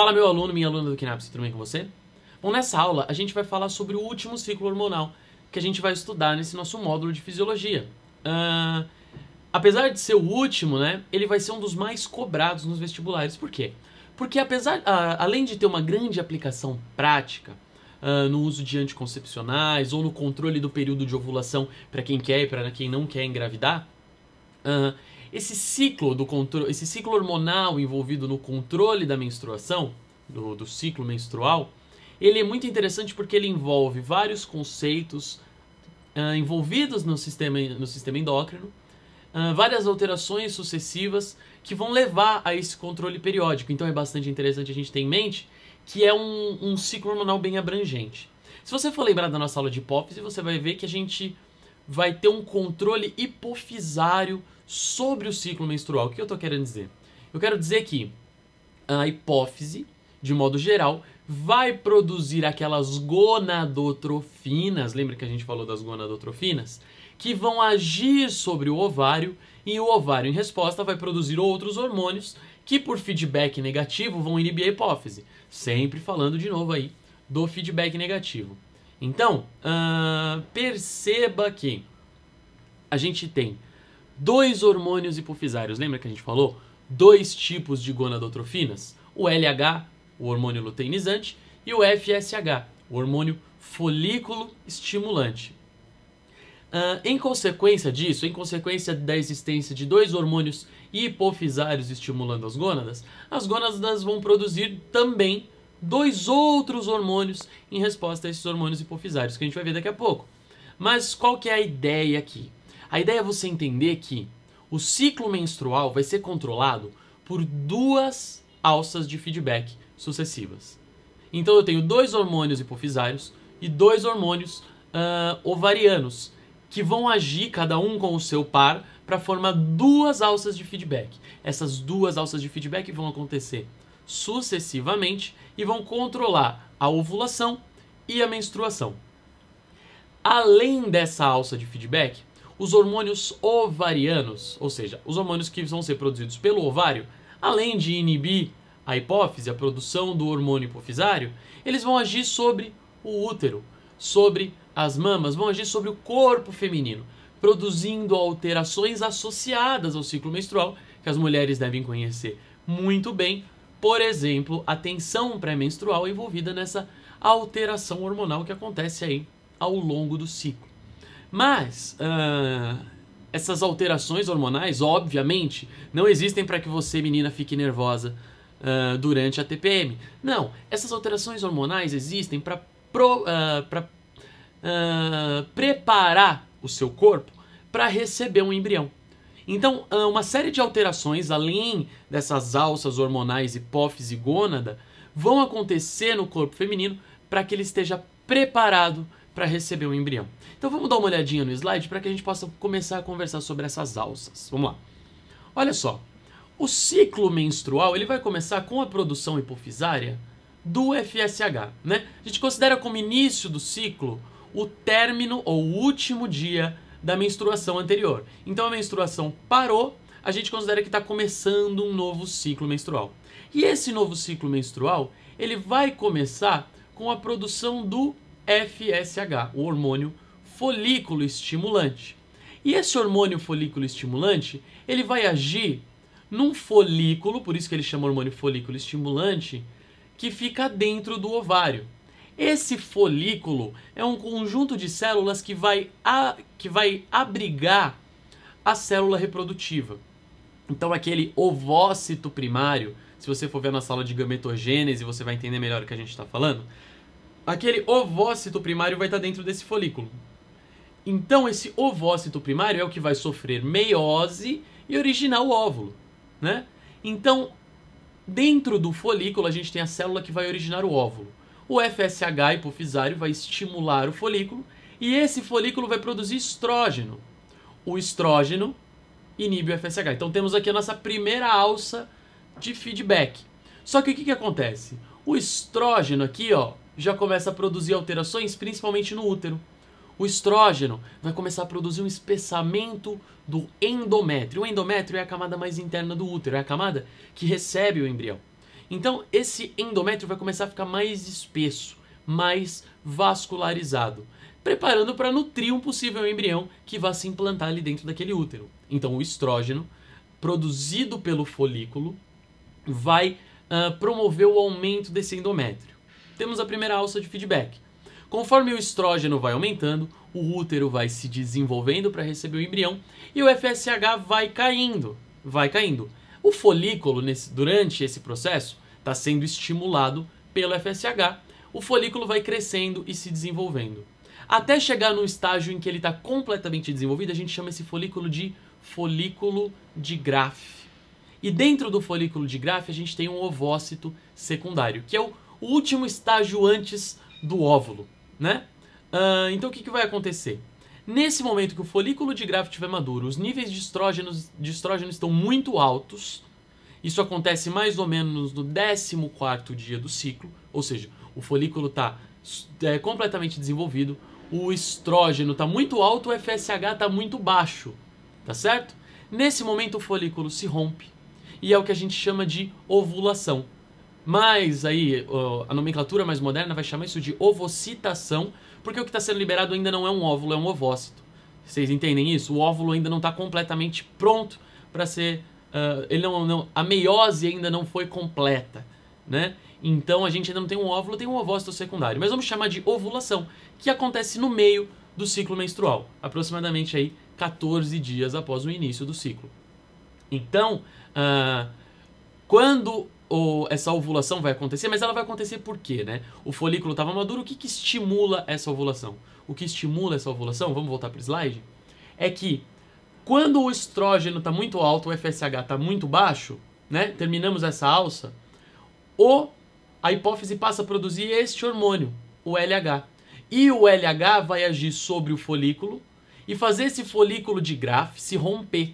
Fala meu aluno, minha aluna do Kinapse, tudo bem com você? Bom, nessa aula a gente vai falar sobre o último ciclo hormonal que a gente vai estudar nesse nosso módulo de fisiologia. Uh, apesar de ser o último, né, ele vai ser um dos mais cobrados nos vestibulares. Por quê? Porque apesar, uh, além de ter uma grande aplicação prática uh, no uso de anticoncepcionais ou no controle do período de ovulação para quem quer e para quem não quer engravidar, ah, esse ciclo do controle, esse ciclo hormonal envolvido no controle da menstruação, do, do ciclo menstrual, ele é muito interessante porque ele envolve vários conceitos uh, envolvidos no sistema, no sistema endócrino, uh, várias alterações sucessivas que vão levar a esse controle periódico. Então é bastante interessante a gente ter em mente que é um, um ciclo hormonal bem abrangente. Se você for lembrar da nossa aula de hipófise, você vai ver que a gente vai ter um controle hipofisário sobre o ciclo menstrual. O que eu estou querendo dizer? Eu quero dizer que a hipófise, de modo geral, vai produzir aquelas gonadotrofinas, lembra que a gente falou das gonadotrofinas? Que vão agir sobre o ovário e o ovário, em resposta, vai produzir outros hormônios que, por feedback negativo, vão inibir a hipófise. Sempre falando de novo aí do feedback negativo. Então, uh, perceba que a gente tem dois hormônios hipofisários. Lembra que a gente falou? Dois tipos de gonadotrofinas: o LH, o hormônio luteinizante, e o FSH, o hormônio folículo estimulante. Uh, em consequência disso, em consequência da existência de dois hormônios hipofisários estimulando as gônadas, as gônadas vão produzir também dois outros hormônios em resposta a esses hormônios hipofisários que a gente vai ver daqui a pouco. Mas qual que é a ideia aqui? A ideia é você entender que o ciclo menstrual vai ser controlado por duas alças de feedback sucessivas. Então eu tenho dois hormônios hipofisários e dois hormônios uh, ovarianos que vão agir cada um com o seu par para formar duas alças de feedback. Essas duas alças de feedback vão acontecer sucessivamente e vão controlar a ovulação e a menstruação. Além dessa alça de feedback, os hormônios ovarianos, ou seja, os hormônios que vão ser produzidos pelo ovário, além de inibir a hipófise, a produção do hormônio hipofisário, eles vão agir sobre o útero, sobre as mamas, vão agir sobre o corpo feminino, produzindo alterações associadas ao ciclo menstrual que as mulheres devem conhecer muito bem, por exemplo, a tensão pré-menstrual envolvida nessa alteração hormonal que acontece aí ao longo do ciclo. Mas uh, essas alterações hormonais, obviamente, não existem para que você, menina, fique nervosa uh, durante a TPM. Não, essas alterações hormonais existem para uh, ah, preparar o seu corpo para receber um embrião. Então, uma série de alterações, além dessas alças hormonais, hipófise e gônada, vão acontecer no corpo feminino para que ele esteja preparado para receber o um embrião. Então vamos dar uma olhadinha no slide para que a gente possa começar a conversar sobre essas alças. Vamos lá. Olha só, o ciclo menstrual ele vai começar com a produção hipofisária do FSH, né? A gente considera como início do ciclo o término ou último dia da menstruação anterior. Então a menstruação parou, a gente considera que está começando um novo ciclo menstrual. E esse novo ciclo menstrual ele vai começar com a produção do FSH, o hormônio folículo estimulante. E esse hormônio folículo estimulante, ele vai agir num folículo, por isso que ele chama hormônio folículo estimulante, que fica dentro do ovário. Esse folículo é um conjunto de células que vai, a, que vai abrigar a célula reprodutiva. Então, aquele ovócito primário, se você for ver na sala de gametogênese, você vai entender melhor o que a gente está falando aquele ovócito primário vai estar dentro desse folículo. Então, esse ovócito primário é o que vai sofrer meiose e originar o óvulo, né? Então, dentro do folículo, a gente tem a célula que vai originar o óvulo. O FSH hipofisário vai estimular o folículo e esse folículo vai produzir estrógeno. O estrógeno inibe o FSH. Então, temos aqui a nossa primeira alça de feedback. Só que o que, que acontece? O estrógeno aqui, ó, já começa a produzir alterações, principalmente no útero. O estrógeno vai começar a produzir um espessamento do endométrio. O endométrio é a camada mais interna do útero, é a camada que recebe o embrião. Então, esse endométrio vai começar a ficar mais espesso, mais vascularizado, preparando para nutrir um possível embrião que vá se implantar ali dentro daquele útero. Então, o estrógeno, produzido pelo folículo, vai uh, promover o aumento desse endométrio temos a primeira alça de feedback. Conforme o estrógeno vai aumentando, o útero vai se desenvolvendo para receber o embrião e o FSH vai caindo, vai caindo. O folículo nesse, durante esse processo está sendo estimulado pelo FSH. O folículo vai crescendo e se desenvolvendo. Até chegar no estágio em que ele está completamente desenvolvido, a gente chama esse folículo de folículo de Graff. E dentro do folículo de Graff a gente tem um ovócito secundário, que é o o último estágio antes do óvulo, né? Uh, então o que, que vai acontecer? Nesse momento que o folículo de grávida estiver maduro, os níveis de estrógeno, de estrógeno estão muito altos. Isso acontece mais ou menos no 14 dia do ciclo, ou seja, o folículo está é, completamente desenvolvido, o estrógeno está muito alto, o FSH está muito baixo, tá certo? Nesse momento o folículo se rompe e é o que a gente chama de ovulação. Mas aí a nomenclatura mais moderna vai chamar isso de ovocitação, porque o que está sendo liberado ainda não é um óvulo, é um ovócito. Vocês entendem isso? O óvulo ainda não está completamente pronto para ser. Uh, ele não, não, a meiose ainda não foi completa, né? Então a gente ainda não tem um óvulo, tem um ovócito secundário. Mas vamos chamar de ovulação, que acontece no meio do ciclo menstrual, aproximadamente aí 14 dias após o início do ciclo. Então, uh, quando ou essa ovulação vai acontecer, mas ela vai acontecer por quê, né? O folículo estava tá maduro, o que, que estimula essa ovulação? O que estimula essa ovulação, vamos voltar para o slide, é que quando o estrógeno está muito alto, o FSH está muito baixo, né? Terminamos essa alça, o, a hipófise passa a produzir este hormônio, o LH. E o LH vai agir sobre o folículo e fazer esse folículo de Graf se romper.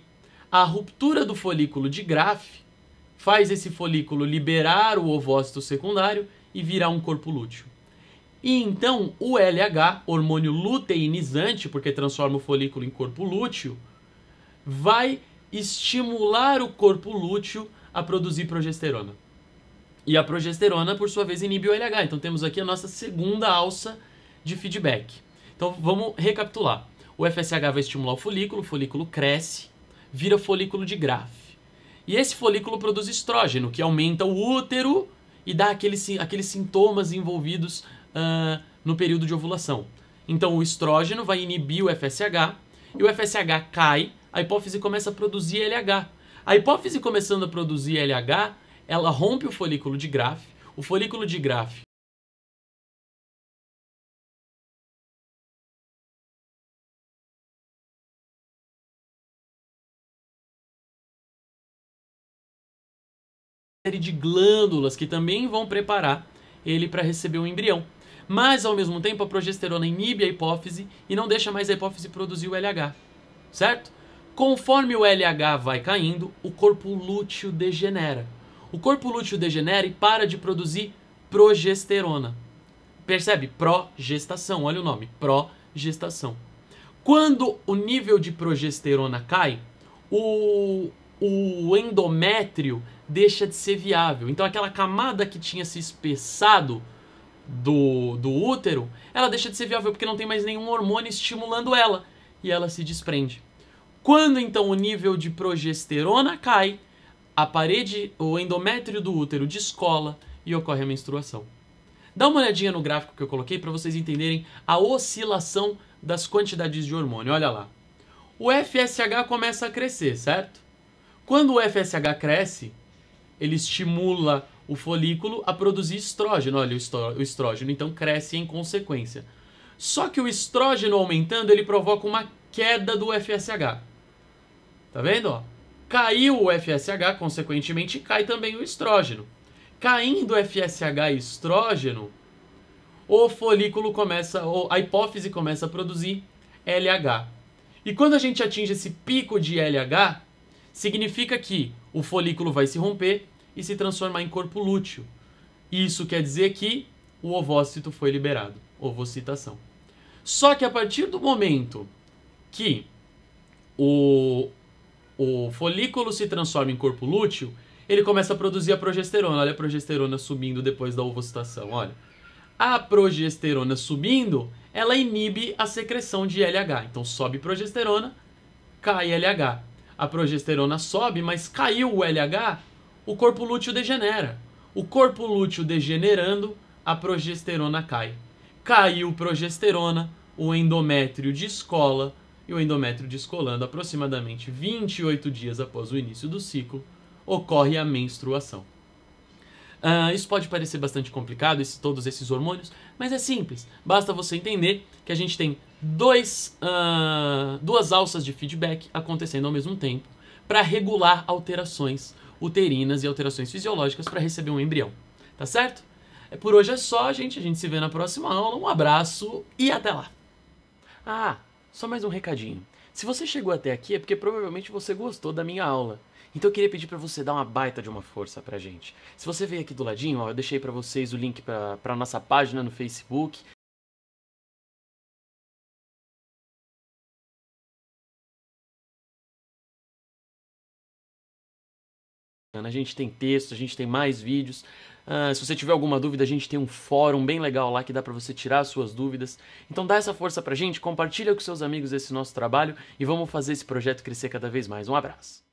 A ruptura do folículo de Graf faz esse folículo liberar o ovócito secundário e virar um corpo lúteo. E então o LH, hormônio luteinizante, porque transforma o folículo em corpo lúteo, vai estimular o corpo lúteo a produzir progesterona. E a progesterona, por sua vez, inibe o LH. Então temos aqui a nossa segunda alça de feedback. Então vamos recapitular. O FSH vai estimular o folículo, o folículo cresce, vira folículo de grave e esse folículo produz estrógeno, que aumenta o útero e dá aqueles, aqueles sintomas envolvidos uh, no período de ovulação. Então o estrógeno vai inibir o FSH e o FSH cai, a hipófise começa a produzir LH. A hipófise começando a produzir LH, ela rompe o folículo de Graf. O folículo de Graf série de glândulas que também vão preparar ele para receber um embrião. Mas, ao mesmo tempo, a progesterona inibe a hipófise e não deixa mais a hipófise produzir o LH, certo? Conforme o LH vai caindo, o corpo lúteo degenera. O corpo lúteo degenera e para de produzir progesterona. Percebe? Progestação, olha o nome, progestação. Quando o nível de progesterona cai, o, o endométrio deixa de ser viável. Então aquela camada que tinha se espessado do, do útero, ela deixa de ser viável porque não tem mais nenhum hormônio estimulando ela e ela se desprende. Quando então o nível de progesterona cai, a parede, o endométrio do útero descola e ocorre a menstruação. Dá uma olhadinha no gráfico que eu coloquei para vocês entenderem a oscilação das quantidades de hormônio. Olha lá. O FSH começa a crescer, certo? Quando o FSH cresce, ele estimula o folículo a produzir estrógeno. Olha, o estrógeno então cresce em consequência. Só que o estrógeno aumentando, ele provoca uma queda do FSH. Tá vendo? Ó? Caiu o FSH, consequentemente cai também o estrógeno. Caindo o FSH e estrógeno, o folículo começa, a hipófise começa a produzir LH. E quando a gente atinge esse pico de LH, significa que o folículo vai se romper e se transformar em corpo lúteo. Isso quer dizer que o ovócito foi liberado, ovocitação. Só que a partir do momento que o, o folículo se transforma em corpo lúteo, ele começa a produzir a progesterona. Olha a progesterona subindo depois da ovocitação, olha. A progesterona subindo, ela inibe a secreção de LH. Então sobe progesterona, cai LH a progesterona sobe, mas caiu o LH, o corpo lúteo degenera. O corpo lúteo degenerando, a progesterona cai. Caiu progesterona, o endométrio descola e o endométrio descolando aproximadamente 28 dias após o início do ciclo, ocorre a menstruação. Uh, isso pode parecer bastante complicado, esse, todos esses hormônios, mas é simples. Basta você entender que a gente tem dois, uh, duas alças de feedback acontecendo ao mesmo tempo para regular alterações uterinas e alterações fisiológicas para receber um embrião. Tá certo? É, por hoje é só, gente. A gente se vê na próxima aula. Um abraço e até lá. Ah, só mais um recadinho. Se você chegou até aqui é porque provavelmente você gostou da minha aula. Então eu queria pedir para você dar uma baita de uma força pra gente. Se você veio aqui do ladinho, ó, eu deixei para vocês o link para nossa página no Facebook, A gente tem texto, a gente tem mais vídeos. Uh, se você tiver alguma dúvida, a gente tem um fórum bem legal lá que dá para você tirar suas dúvidas. Então dá essa força pra gente, compartilha com seus amigos esse nosso trabalho e vamos fazer esse projeto crescer cada vez mais. Um abraço.